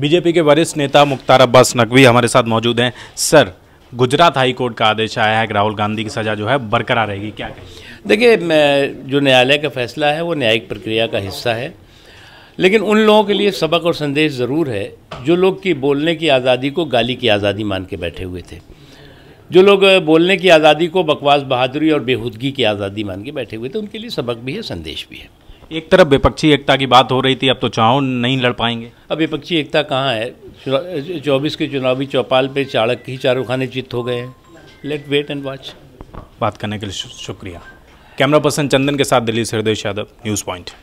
BJP के वरिष्ठ नेता मुख्तार अब्बास नकवी हमारे साथ मौजूद हैं सर गुजरात हाई कोर्ट का आदेश आया है कि राहुल गांधी की सज़ा जो है बरकरार रहेगी क्या देखिए जो न्यायालय का फैसला है वो न्यायिक प्रक्रिया का हिस्सा है लेकिन उन लोगों के लिए सबक और संदेश ज़रूर है जो लोग की बोलने की आज़ादी को गाली की आज़ादी मान के बैठे हुए थे जो लोग बोलने की आज़ादी को बकवास बहादुरी और बेहूदगी की आज़ादी मान के बैठे हुए थे उनके लिए सबक भी है संदेश भी है एक तरफ विपक्षी एकता की बात हो रही थी अब तो चुनाव नहीं लड़ पाएंगे अब विपक्षी एकता कहाँ है चौबीस के चुनावी चौपाल पे चाणक ही चारों खाने जीत हो गए हैं लेट वेट एंड वॉच बात करने के लिए शुक्रिया कैमरा पर्सन चंदन के साथ दिल्ली से हृदय यादव न्यूज़ पॉइंट